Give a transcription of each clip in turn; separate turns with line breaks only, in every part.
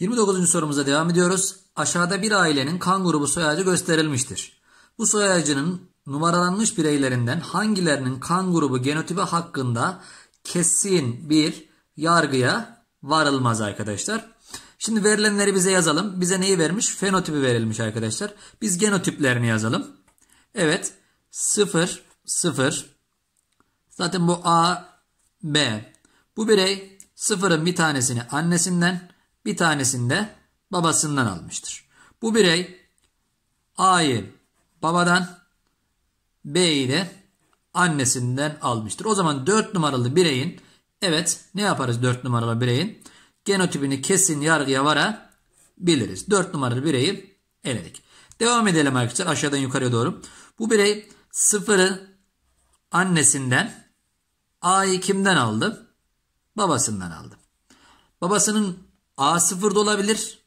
29. sorumuza devam ediyoruz. Aşağıda bir ailenin kan grubu soyacı gösterilmiştir. Bu soyacının numaralanmış bireylerinden hangilerinin kan grubu genotipi hakkında kesin bir yargıya varılmaz arkadaşlar. Şimdi verilenleri bize yazalım. Bize neyi vermiş? Fenotipi verilmiş arkadaşlar. Biz genotiplerini yazalım. Evet. 0, 0. Zaten bu A, B. Bu birey 0'ın bir tanesini annesinden, bir tanesini de babasından almıştır. Bu birey A'yı babadan, B'yi de annesinden almıştır. O zaman 4 numaralı bireyin evet ne yaparız 4 numaralı bireyin? Genotipini kesin yargıya varabiliriz. 4 numaralı bireyi eledik. Devam edelim arkadaşlar aşağıdan yukarıya doğru. Bu birey sıfırı annesinden A'yı kimden aldı? Babasından aldı. Babasının A sıfır da olabilir.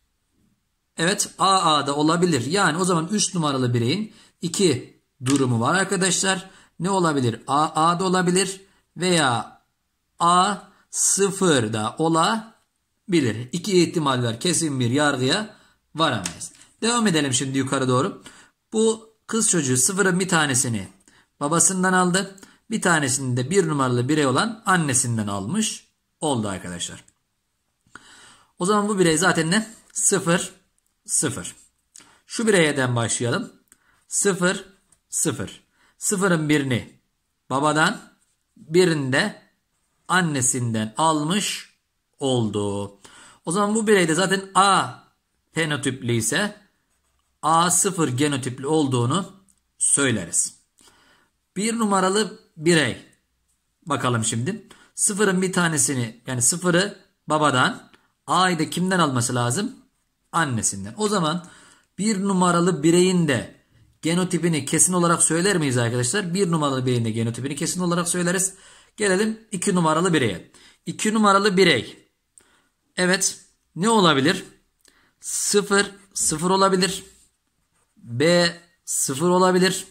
Evet AA da olabilir. Yani o zaman 3 numaralı bireyin 2 durumu var arkadaşlar. Ne olabilir? AA da olabilir veya A sıfır da olabilir. İki ihtimal var. Kesin bir yargıya varamayız. Devam edelim şimdi yukarı doğru. Bu kız çocuğu sıfırın bir tanesini babasından aldı. Bir tanesini de bir numaralı birey olan annesinden almış oldu arkadaşlar. O zaman bu birey zaten ne? 0, 0. Şu bireyden başlayalım. 0, 0. 0'ın birini babadan, birinde annesinden almış oldu. O zaman bu bireyde zaten A fenotipli ise A0 genotipli olduğunu söyleriz. Bir numaralı birey. Bakalım şimdi. Sıfırın bir tanesini yani sıfırı babadan A'yı da kimden alması lazım? Annesinden. O zaman bir numaralı bireyin de genotipini kesin olarak söyler miyiz arkadaşlar? Bir numaralı bireyin de genotipini kesin olarak söyleriz. Gelelim iki numaralı bireye. İki numaralı birey. Evet ne olabilir? Sıfır sıfır olabilir. B sıfır olabilir.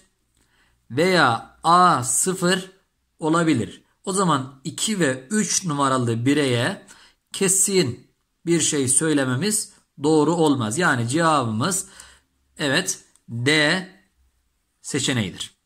Veya A sıfır olabilir. O zaman 2 ve 3 numaralı bireye kesin bir şey söylememiz doğru olmaz. Yani cevabımız evet D seçeneğidir.